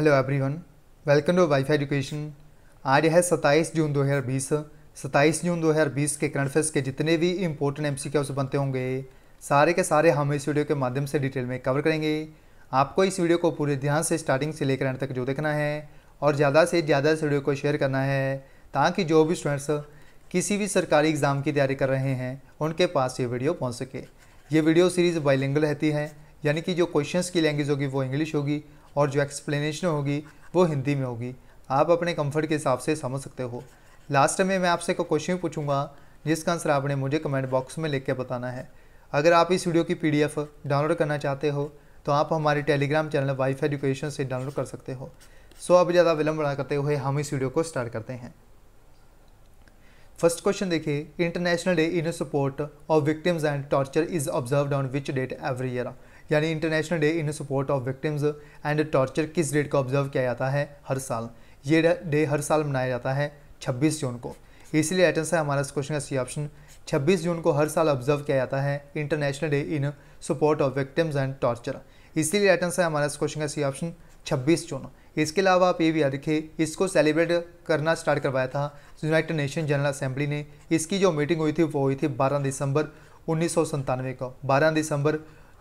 hello everyone welcome to WiFi education आज है 27 जून 2020 27 जून 2020 के करंट अफेयर्स के जितने भी इम्पोर्टेंट एम सी बनते होंगे सारे के सारे हम इस वीडियो के माध्यम से डिटेल में कवर करेंगे आपको इस वीडियो को पूरे ध्यान से स्टार्टिंग से लेकर एंड तक जो देखना है और ज़्यादा से ज़्यादा इस वीडियो को शेयर करना है ताकि जो भी स्टूडेंट्स किसी भी सरकारी एग्ज़ाम की तैयारी कर रहे हैं उनके पास ये वीडियो पहुँच सके ये वीडियो सीरीज़ बाइलिंगल रहती है यानी कि जो क्वेश्चंस की लैंग्वेज होगी वो इंग्लिश होगी और जो एक्सप्लेनेशन होगी वो हिंदी में होगी आप अपने कंफर्ट के हिसाब से समझ सकते हो लास्ट में मैं आपसे एक क्वेश्चन पूछूंगा जिसका आंसर आपने मुझे कमेंट बॉक्स में लिख के बताना है अगर आप इस वीडियो की पी डाउनलोड करना चाहते हो तो आप हमारे टेलीग्राम चैनल वाइफ एजुकेशन से डाउनलोड कर सकते हो सो अब ज़्यादा विलंब ना करते हुए हम इस वीडियो को स्टार्ट करते हैं फर्स्ट क्वेश्चन देखिए international day in support of victims and torture is observe on which date every year यानी international day in support of victims and torture किस डेट को ऑब्जर्व किया जाता है हर साल ये डे हर साल मनाया जाता है 26 जून को इसलिए राइट है हमारा इस क्वेश्चन का सी ऑप्शन 26 जून को हर साल ऑब्जर्व किया जाता है international day in support of victims and torture इसीलिए राइट है हमारा इस क्वेश्चन का सी ऑप्शन 26 जून इसके अलावा आप ये भी याद रखिए इसको सेलिब्रेट करना स्टार्ट करवाया था यूनाइटेड नेशन जनरल असेंबली ने इसकी जो मीटिंग हुई थी वो हुई थी 12 दिसंबर उन्नीस को 12 दिसंबर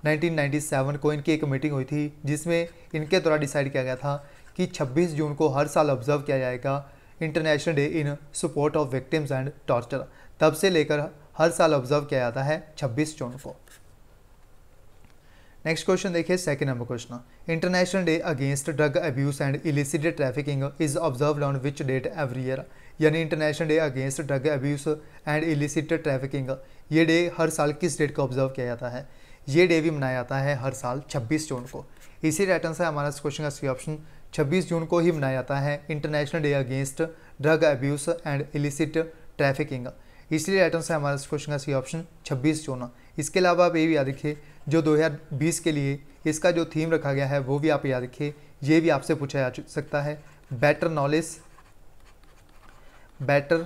1997 को इनकी एक मीटिंग हुई थी जिसमें इनके द्वारा डिसाइड किया गया था कि 26 जून को हर साल ऑब्जर्व किया जाएगा international day in support of victims and torture तब से लेकर हर साल ऑब्जर्व किया जाता है 26 जून को नेक्स्ट क्वेश्चन देखिए second number question international day against drug abuse and illicit trafficking is observe on which date every year यानी international day against drug abuse and illicited trafficking ये डे हर साल किस डेट को ऑब्जर्व किया जाता है ये डे भी मनाया जाता है हर साल 26 जून को इसी राइट आंसर है हमारा क्वेश्चन का सी ऑप्शन 26 जून को ही मनाया जाता है international day against drug abuse and illicit trafficking इसलिए राइट आंसर हमारा क्वेश्चन का सी ऑप्शन 26 जून इसके अलावा आप ये भी याद रखिए जो 2020 के लिए इसका जो थीम रखा गया है वो भी आप याद रखिए ये भी आपसे पूछा जा सकता है better knowledge better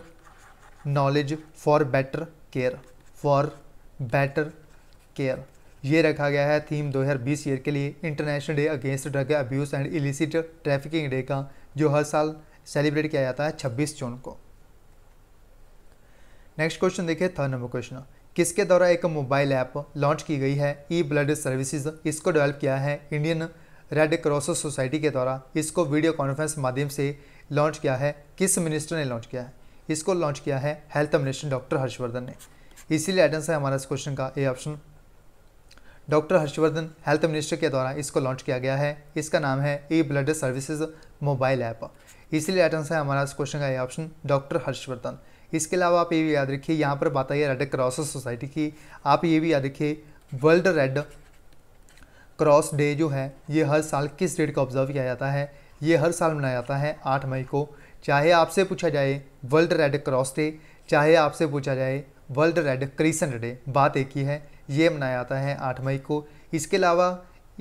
knowledge for better care for better care ये रखा गया है थीम 2020 ईयर के लिए international day against drug abuse and illicit trafficking day का जो हर साल सेलिब्रेट किया जाता है 26 जून को नेक्स्ट क्वेश्चन देखिए थर्ड नंबर क्वेश्चन किसके द्वारा एक मोबाइल ऐप लॉन्च की गई है ई ब्लड सर्विसेज इसको डेवलप किया है इंडियन रेड क्रॉस सोसाइटी के द्वारा इसको वीडियो कॉन्फ्रेंस माध्यम से लॉन्च किया है किस मिनिस्टर ने लॉन्च किया है इसको लॉन्च किया है हेल्थ मिनिस्टर डॉक्टर हर्षवर्धन ने इसीलिए आइडेंस है हमारा इस क्वेश्चन का A option doctor Harshvardhan health minister के द्वारा इसको लॉन्च किया गया है इसका नाम है E blood services mobile app इसीलिए आंसर है हमारा इस क्वेश्चन का ये ऑप्शन डॉक्टर हर्षवर्धन इसके अलावा आप ये भी याद रखिए यहाँ पर बात आई है रेड क्रॉस सोसाइटी की आप ये भी याद रखिए वर्ल्ड रेड क्रॉस डे जो है ये हर साल किस डेट को ऑब्जर्व किया जाता है ये हर साल मनाया जाता है आठ मई को चाहे आपसे पूछा जाए वर्ल्ड रेड क्रॉस डे चाहे आपसे पूछा जाए वर्ल्ड रेड क्रिसन डे बात एक ही है ये मनाया जाता है आठ मई को इसके अलावा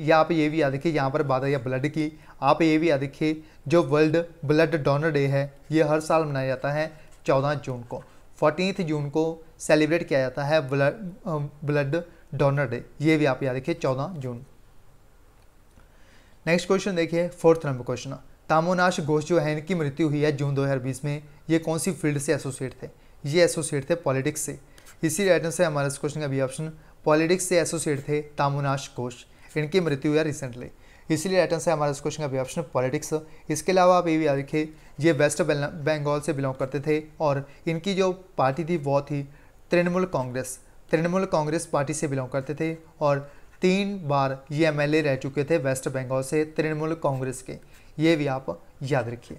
या आप ये भी याद रखिए यहाँ पर बात आई है ब्लड की आप ये भी याद रखिए जो वर्ल्ड ब्लड डोनर डे है ये हर साल मनाया जाता है चौदह जून को फोर्टीथ जून को सेलिब्रेट किया जाता है ब्लड ब्लड डोनर डे ये भी आप याद रखिए चौदह जून नेक्स्ट क्वेश्चन देखिए fourth number question Tamonash Ghosh जो है इनकी मृत्यु हुई है जून 2020 में ये कौन सी फील्ड से एसोसिएट थे ये एसोसिएट थे पॉलिटिक्स से इसी आइटम से हमारे इस क्वेश्चन का भी ऑप्शन पॉलिटिक्स से एसोसिएट थे तामुनाश घोष इनकी मृत्यु हुआ रिसेंटली इसलिए राइट आंसर हमारे इस क्वेश्चन का भी ऑप्शन पॉलिटिक्स इसके अलावा आप ये भी याद रखिए ये वेस्ट बंगाल से बिलोंग करते थे और इनकी जो पार्टी थी वो थी तृणमूल कांग्रेस तृणमूल कांग्रेस पार्टी से बिलोंग करते थे और तीन बार ये एम रह चुके थे वेस्ट बंगाल से तृणमूल कांग्रेस के ये भी आप याद रखिए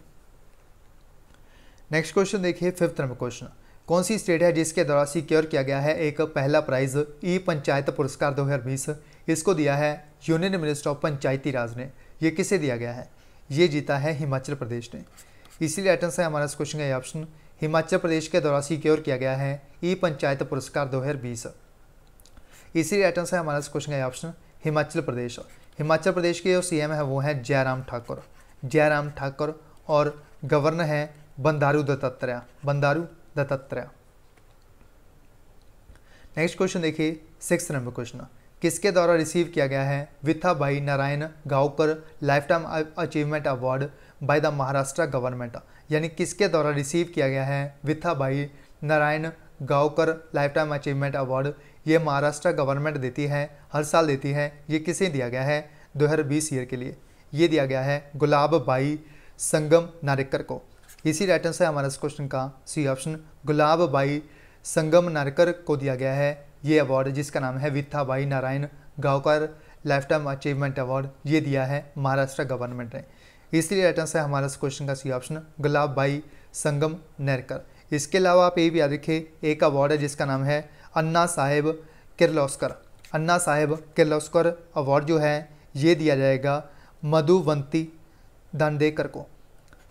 नेक्स्ट क्वेश्चन देखिए फिफ्थ नंबर क्वेश्चन कौन सी स्टेट है जिसके द्वारा सिक्योर किया गया है एक पहला प्राइज ई पंचायत पुरस्कार दो इसको दिया है union minister of Panchayati Raj ने ये किसे दिया गया है ये जीता है हिमाचल प्रदेश ने इसीलिए अटेंस है हमारा क्वेश्चन का ऑप्शन हिमाचल प्रदेश के द्वारा सिक्योर किया गया है ई पंचायत पुरस्कार दो हजार बीस इसीलिए अटेंस है हमारा क्वेश्चन का ऑप्शन हिमाचल प्रदेश हिमाचल प्रदेश के जो सीएम है वो हैं जयराम ठाकुर जयराम ठाकुर और गवर्नर हैं बंदारू दत्तात्रेय बंदारू दत्तात्रेय नेक्स्ट क्वेश्चन देखिए सिक्स नंबर क्वेश्चन किसके द्वारा रिसीव किया गया है भाई Narayan Gavkar lifetime achievement award by the Maharashtra government यानी किसके द्वारा रिसीव किया गया है भाई Narayan Gavkar lifetime achievement award ये महाराष्ट्र गवर्नमेंट देती है हर साल देती है ये किसे दिया गया है 2020 ईयर के लिए ये दिया गया है गुलाब भाई संगम नारेकर को इसी राइट आंसर हमारा इस क्वेश्चन का सी ऑप्शन गुलाब बाई संगम नारकर को दिया गया है ये अवार्ड जिसका नाम है Vitha Bai Narayan Gaonkar lifetime achievement award ये दिया है महाराष्ट्र गवर्नमेंट ने इसलिए राइट आंसर हमारा इस क्वेश्चन का सी ऑप्शन गुलाब बाई संगम नरकर इसके अलावा आप ये भी याद रखिए एक अवार्ड है जिसका नाम है अन्ना साहेब किरलोस्कर अन्ना साहेब किरलोस्कर अवार्ड जो है ये दिया जाएगा मधुवंती दंडेकर को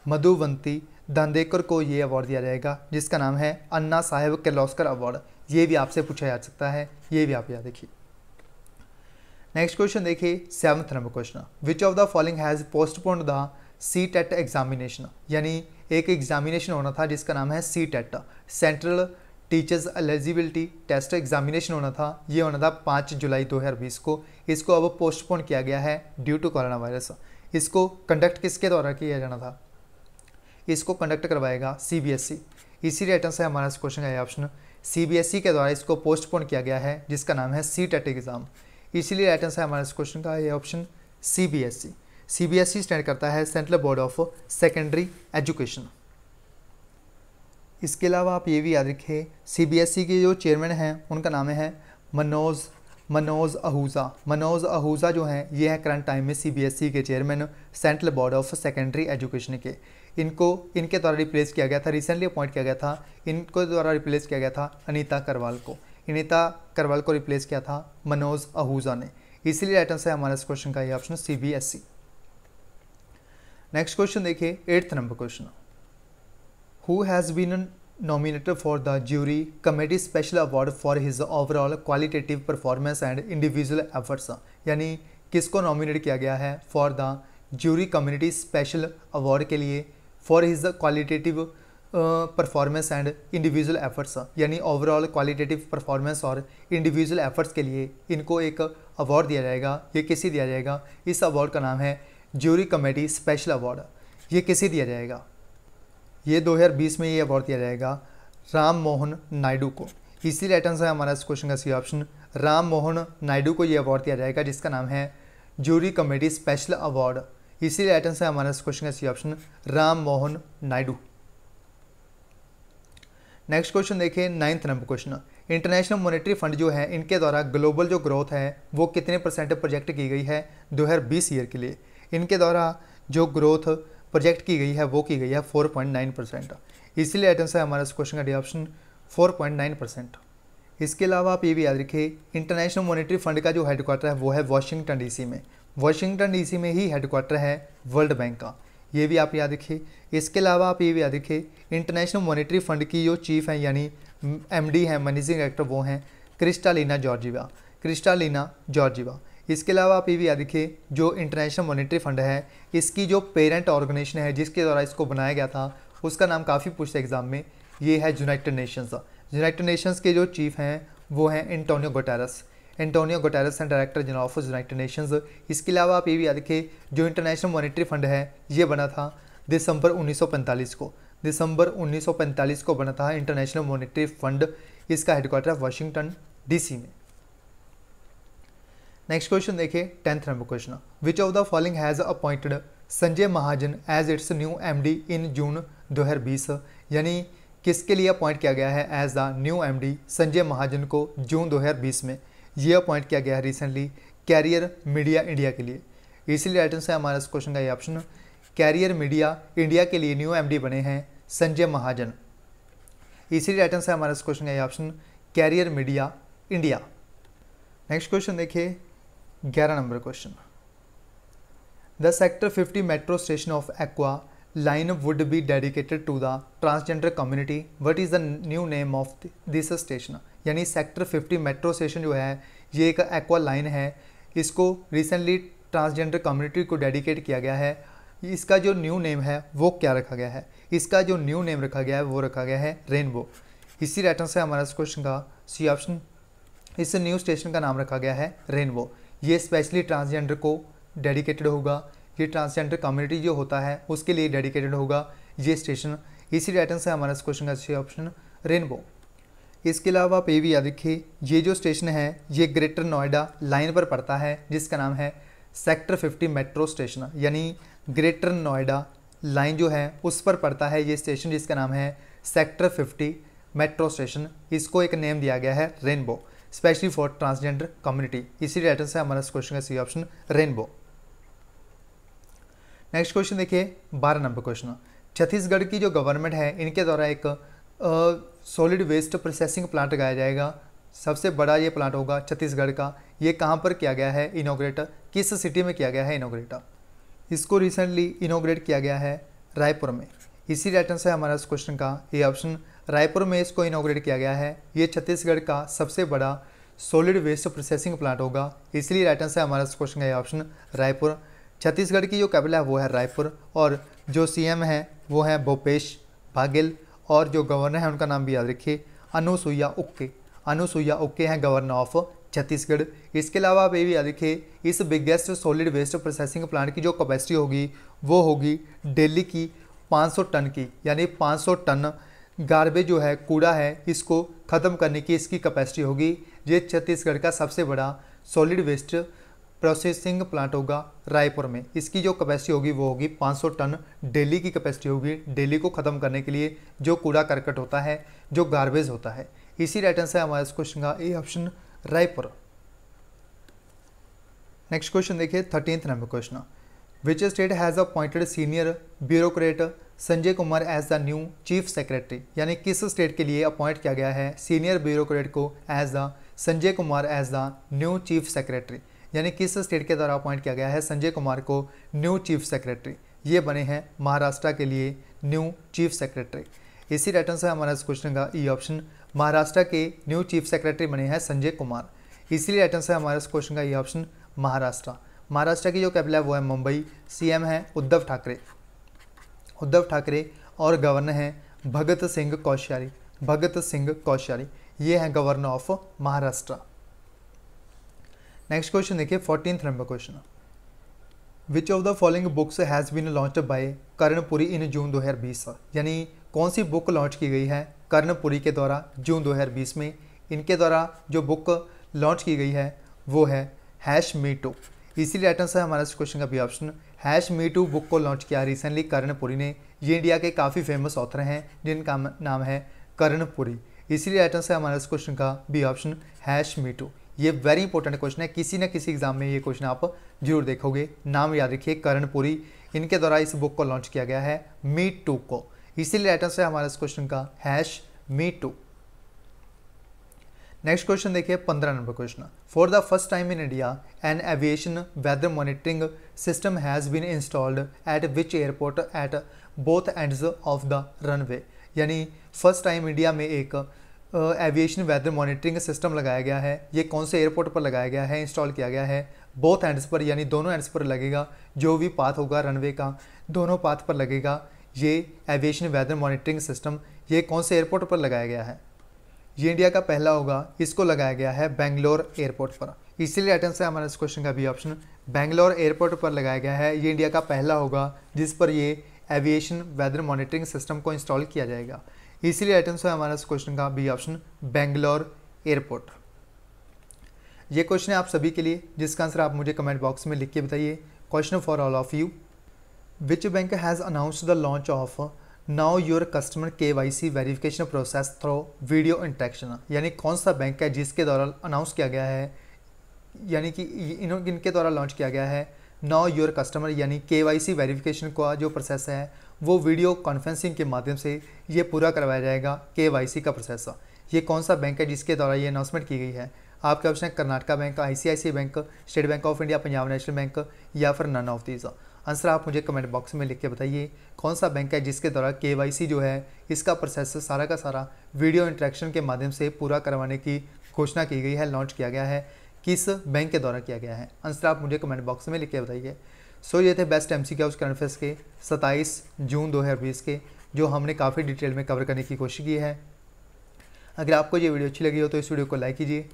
मधुवंती दानदेकर को ये अवार्ड दिया जाएगा जिसका नाम है अन्ना साहेब किर्लॉस्कर अवार्ड ये भी आपसे पूछा जा सकता है ये भी आप याद देखिए नेक्स्ट क्वेश्चन देखिए seventh number question which of the following has postponed the C TET examination यानी एक एग्जामिनेशन होना था जिसका नाम है C TET central teachers eligibility test examination होना था ये होना था पाँच जुलाई 2020 को इसको अब पोस्टपोन किया गया है ड्यू टू कोरोना वायरस इसको कंडक्ट किसके द्वारा किया जाना था इसको कंडक्ट करवाएगा सी बी एस ई इसी आइटम से हमारा क्वेश्चन है option C B S E के द्वारा इसको पोस्टपोन किया गया है जिसका नाम है सी टेट एग्ज़ाम इसीलिए राइट आंसर हमारे इस क्वेश्चन का ये option C B S E C B S E stand करता है central board of secondary education इसके अलावा आप ये भी याद रखें सी बी एस ई के जो चेयरमैन हैं उनका नाम है मनोज मनोज आहूजा मनोज आहूजा जो हैं ये हैं करंट टाइम में सी बी एस ई के chairman central board of secondary education के इनको इनके द्वारा रिप्लेस किया गया था रिसेंटली अपॉइंट किया गया था इनको द्वारा रिप्लेस किया गया था अनीता करवाल को अनीता करवाल को रिप्लेस किया था मनोज आहूजा ने इसलिए राइट आंसर है हमारा इस क्वेश्चन का ये option C B S C next question देखिए eighth number question who has been nominated for the jury committee special award for his overall qualitative performance and individual efforts यानी किसको nominate किया गया है for the jury community special award के लिए for his qualitative performance and individual efforts यानी overall qualitative performance और individual efforts के लिए इनको एक अवार्ड दिया जाएगा ये किसे दिया जाएगा इस अवार्ड का नाम है ज्यूरी कमेटी स्पेशल अवार्ड ये किसे दिया जाएगा ये 2020 में ये अवार्ड दिया जाएगा राम मोहन नायडू को इसी राइट आंसर है हमारा इस क्वेश्चन का सी ऑप्शन राम मोहन नायडू को ये अवार्ड दिया जाएगा जिसका नाम है ज्यूरी कमेटी स्पेशल अवार्ड इसीलिए राइट आंसर हमारा क्वेश्चन का C option Ram Mohan Naidu next question देखिए ninth number question international monetary fund जो है इनके द्वारा ग्लोबल जो ग्रोथ है वो कितने परसेंट प्रोजेक्ट की गई है बीस ईयर के लिए इनके द्वारा जो ग्रोथ प्रोजेक्ट की गई है वो की गई है नाइन परसेंट इसीलिए आइटम से हमारा क्वेश्चन का डी ऑप्शन नाइन परसेंट इसके अलावा आप ये भी याद रखिए इंटरनेशनल मॉनेटरी फंड का जो हेडक्वार्टर है वो है डी डीसी में वाशिंगटन डीसी में ही हेडक्वार्टर है वर्ल्ड बैंक का ये भी आप याद रखिए इसके अलावा आप ये भी याद रखिए इंटरनेशनल मॉनेटरी फंड की जो चीफ हैं यानी एमडी हैं मैनेजिंग डायरेक्टर वो हैं क्रिस्टालिना जॉर्जिवा क्रिस्टालिना जॉर्जिवा इसके अलावा आप ये भी याद रखिए जो इंटरनेशनल मॉनेटरी फंड है इसकी जो पेरेंट ऑर्गेनाइजेशन है जिसके द्वारा इसको बनाया गया था उसका नाम काफ़ी पूछते एग्ज़ाम में ये है यूनाइटेड नेशंस यूनाइटेड नेशंस के जो चीफ हैं वो हैं Antonio Guterres Antonio Guterres and director general of United Nations इसके अलावा आप ये भी याद रखें जो इंटरनेशनल मॉनिटरी फंड है ये बना था दिसंबर 1945 को दिसंबर 1945 को बना था इंटरनेशनल मॉनिटरी फंड इसका हेडक्वार्टर वाशिंगटन डीसी में नेक्स्ट क्वेश्चन देखिए tenth number question which of the following has appointed Sanjay Mahajan as its new MD in June 2020 यानी किसके लिए अपॉइंट किया गया है as the new M Sanjay Mahajan को जून दो में ये अपॉइंट किया गया है रिसेंटली कैरियर मीडिया इंडिया के लिए इसलिए राइट आंसर हमारे हमारा इस क्वेश्चन का ये ऑप्शन कैरियर मीडिया इंडिया के लिए न्यू एमडी बने हैं संजय महाजन इसलिए राइट आंसर है हमारा इस क्वेश्चन का ये option career media India next question देखिए ग्यारह number question the sector fifty metro station of aqua line would be dedicated to the transgender community what is the new name of this station यानी sector fifty metro station जो है ये एक aqua line है इसको recently transgender community को dedicate किया गया है इसका जो न्यू नेम है वो क्या रखा गया है इसका जो न्यू नेम रखा गया है वो रखा गया है रेनबो इसी रेटन से हमारा इस क्वेश्चन का सी ऑप्शन इस न्यू स्टेशन का नाम रखा गया है रेनबो ये स्पेशली ट्रांसजेंडर को डेडिकेटेड होगा ये ट्रांसजेंडर कम्युनिटी जो होता है उसके लिए डेडिकेटेड होगा ये स्टेशन इसी डायटन से हमारा इस क्वेश्चन का अच्छी ऑप्शन रेनबो इसके अलावा आप ये भी याद रखिए ये जो स्टेशन है ये ग्रेटर नोएडा लाइन पर पड़ता है जिसका नाम है सेक्टर 50 मेट्रो स्टेशन यानी ग्रेटर नोएडा लाइन जो है उस पर पड़ता है ये स्टेशन जिसका नाम है सेक्टर 50 मेट्रो स्टेशन इसको एक नेम दिया गया है rainbow specially for transgender community इसी डायटन से हमारा इस क्वेश्चन का C option rainbow next question देखिए बारह नंबर क्वेश्चन छत्तीसगढ़ की जो गवर्नमेंट है इनके द्वारा एक सॉलिड वेस्ट प्रोसेसिंग प्लांट लगाया जाएगा सबसे बड़ा ये प्लांट होगा छत्तीसगढ़ का ये कहाँ पर किया गया है इनोग्रेट किस सिटी में किया गया है इनोग्रेट इसको रिसेंटली इनोग्रेट किया गया है रायपुर में इसी राइट आंसर है हमारा इस क्वेश्चन का ये ऑप्शन रायपुर में इसको इनोग्रेट किया गया है ये छत्तीसगढ़ का सबसे बड़ा सॉलिड वेस्ट प्रोसेसिंग प्लांट होगा इसलिए राइट आंसर हमारा इस क्वेश्चन का ये ऑप्शन रायपुर छत्तीसगढ़ की जो कैपिटल है वो है रायपुर और जो सीएम है वो है भूपेश बाघेल और जो गवर्नर है उनका नाम भी याद रखिए अनुसुईया उक्के अनुसुईया उक्के हैं गवर्नर ऑफ छत्तीसगढ़ इसके अलावा आप ये भी याद रखिए इस biggest solid waste processing plant की जो कैपेसिटी होगी वो होगी डेली की 500 टन की यानी 500 टन गार्बेज जो है कूड़ा है इसको ख़त्म करने की इसकी कैपेसिटी होगी ये छत्तीसगढ़ का सबसे बड़ा सॉलिड वेस्ट प्रोसेसिंग प्लांट होगा रायपुर में इसकी जो कैपेसिटी होगी वो होगी 500 टन डेली की कैपेसिटी होगी डेली को ख़त्म करने के लिए जो कूड़ा करकट होता है जो गार्बेज होता है इसी राइट आंसर है हमारे क्वेश्चन का A option Raipur next question देखिए thirteenth number question which state has appointed senior bureaucrat Sanjay Kumar as the new chief secretary यानी किस स्टेट के लिए अपॉइंट किया गया है सीनियर ब्यूरोक्रेट को as the Sanjay Kumar as the new chief secretary यानी किस स्टेट के द्वारा अपॉइंट किया गया है संजय कुमार को न्यू चीफ सेक्रेटरी ये बने हैं महाराष्ट्र के लिए न्यू चीफ सेक्रेटरी इसी राइट आंसर हमारा इस क्वेश्चन का ई e ऑप्शन महाराष्ट्र के न्यू चीफ सेक्रेटरी बने हैं संजय कुमार इसीलिए राइट आंसर हमारा इस क्वेश्चन का E e option Maharashtra Maharashtra की जो कैपिटल है वो है मुंबई सीएम है उद्धव ठाकरे उद्धव ठाकरे और गवर्नर हैं भगत सिंह कोश्यारी भगत सिंह कोश्यारी ये हैं governor of Maharashtra next question देखिए fourteen number question which of the following books has been launch by Karnpuri in June 2020 यानी कौन सी बुक लॉन्च की गई है कर्णपुरी के द्वारा जून 2020 में इनके द्वारा जो बुक लॉन्च की गई है वो है हैश मी टू इसीलिए राइट आंसर है हमारा इस क्वेश्चन का भी option hash me too book को लॉन्च किया रिसेंटली कर्णपुरी ने ये इंडिया के काफ़ी फेमस ऑथर हैं जिनका नाम है कर्णपुरी इसीलिए राइट आंसर है हमारा इस क्वेश्चन का B option hash me too ये वेरी इंपॉर्टेंट क्वेश्चन है किसी न किसी एग्जाम में ये क्वेश्चन आप जरूर देखोगे नाम याद रखिए करणपुरी इनके द्वारा इस बुक को लॉन्च किया गया है मी टू को इसीलिए राइट है हमारा इस क्वेश्चन का hash me too next question देखिए पंद्रह number question for the first time in India an aviation weather monitoring system has been installed at which airport at both ends of the runway यानी first time India में एक aviation weather monitoring system लगाया गया है ये कौन से airport पर लगाया गया है इंस्टॉल किया गया है बोथ एंड्स पर यानी दोनों एंड्स पर लगेगा जो भी पाथ होगा रनवे का दोनों पाथ पर लगेगा ये एविएशन वेदर मॉनिटरिंग सिस्टम ये कौन से एयरपोर्ट पर लगाया गया है ये इंडिया का पहला होगा इसको लगाया गया है बेंगलोर एयरपोर्ट पर इसीलिए अटेंस से हमारा इस क्वेश्चन का भी ऑप्शन बेंगलोर एयरपोर्ट पर लगाया गया है ये इंडिया का पहला होगा जिस पर ये एविएशन वेदर मॉनिटरिंग सिस्टम को इंस्टॉल किया जाएगा इसलिए आइटम है हमारा इस क्वेश्चन का बी ऑप्शन बेंगलोर एयरपोर्ट ये क्वेश्चन है आप सभी के लिए जिसका आंसर आप मुझे कमेंट बॉक्स में लिख के बताइए question for all of you which bank has announce the launch of know your customer K Y C verification process through video interaction यानी कौन सा बैंक है जिसके द्वारा अनाउंस किया गया है यानी कि इनके द्वारा लॉन्च किया गया है नाउ योर कस्टमर यानी के वाई सी वेरीफिकेशन का जो प्रोसेस है वो वीडियो कॉन्फ्रेंसिंग के माध्यम से ये पूरा करवाया जाएगा के का प्रोसेस ये कौन सा बैंक है जिसके द्वारा ये अनाउंसमेंट की गई है आपके ऑप्शन है Karnataka bank I bank state bank of India Punjab national bank या फिर नन ऑफ दीज आंसर आप मुझे कमेंट बॉक्स में लिख के बताइए कौन सा बैंक है जिसके द्वारा के जो है इसका प्रोसेस सारा का सारा वीडियो इंट्रैक्शन के माध्यम से पूरा करवाने की घोषणा की गई है लॉन्च किया गया है किस बैंक के द्वारा किया गया है आंसर आप मुझे कमेंट बॉक्स में लिख के बताइए सो ये थे best M C Qs current affairs के सत्ताईस जून बीस के जो हमने काफ़ी डिटेल में कवर करने की कोशिश की है अगर आपको ये वीडियो अच्छी लगी हो तो इस वीडियो को लाइक कीजिए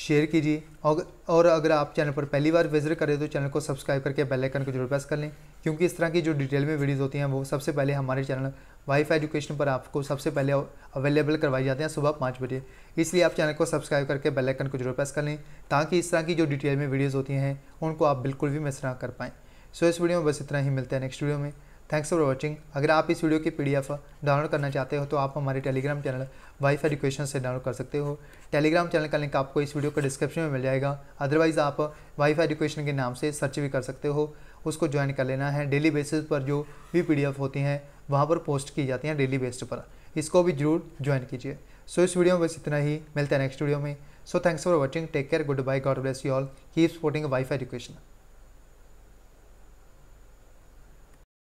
शेयर कीजिए और और अगर आप चैनल पर पहली बार विजिट करें तो चैनल को सब्सक्राइब करके बेल आइकन को जरूर प्रेस कर लें क्योंकि इस तरह की जो डिटेल में वीडियोस होती हैं वो सबसे पहले हमारे चैनल वाइफ एजुकेशन पर आपको सबसे पहले अवेलेबल करवाई जाते हैं सुबह पाँच बजे इसलिए आप चैनल को सब्सक्राइब करके बेल आइकन को जरूर प्रेस कर लें ताकि इस तरह की जो डिटेल में वीडियोज़ होती हैं उनको आप बिल्कुल भी मिस ना कर पाएँ सो इस वीडियो में बस इतना ही मिलता है नेक्स्ट वीडियो में थैंक्स फॉर वॉचिंग अगर आप इस वीडियो की पीडीएफ डाउनलोड करना चाहते हो तो आप हमारे टेलीग्राम चैनल फाई रिक्वेशन से डाउनलोड कर सकते हो टेलीग्राम चैनल का लिंक आपको इस वीडियो के डिस्क्रिप्शन में मिल जाएगा अदरवाइज़ आप फाई रिक्वेशन के नाम से सर्च भी कर सकते हो उसको ज्वाइन कर लेना है डेली बेसिस पर जो भी पी होती हैं वहाँ पर पोस्ट की जाती हैं डेली बेस्ड पर इसको भी जरूर ज्वाइन कीजिए सो इस वीडियो में बस इतना ही मिलता है नेक्स्ट वीडियो में so thanks for watching take care good bye God bless you all keep supporting फाई एजुकेशन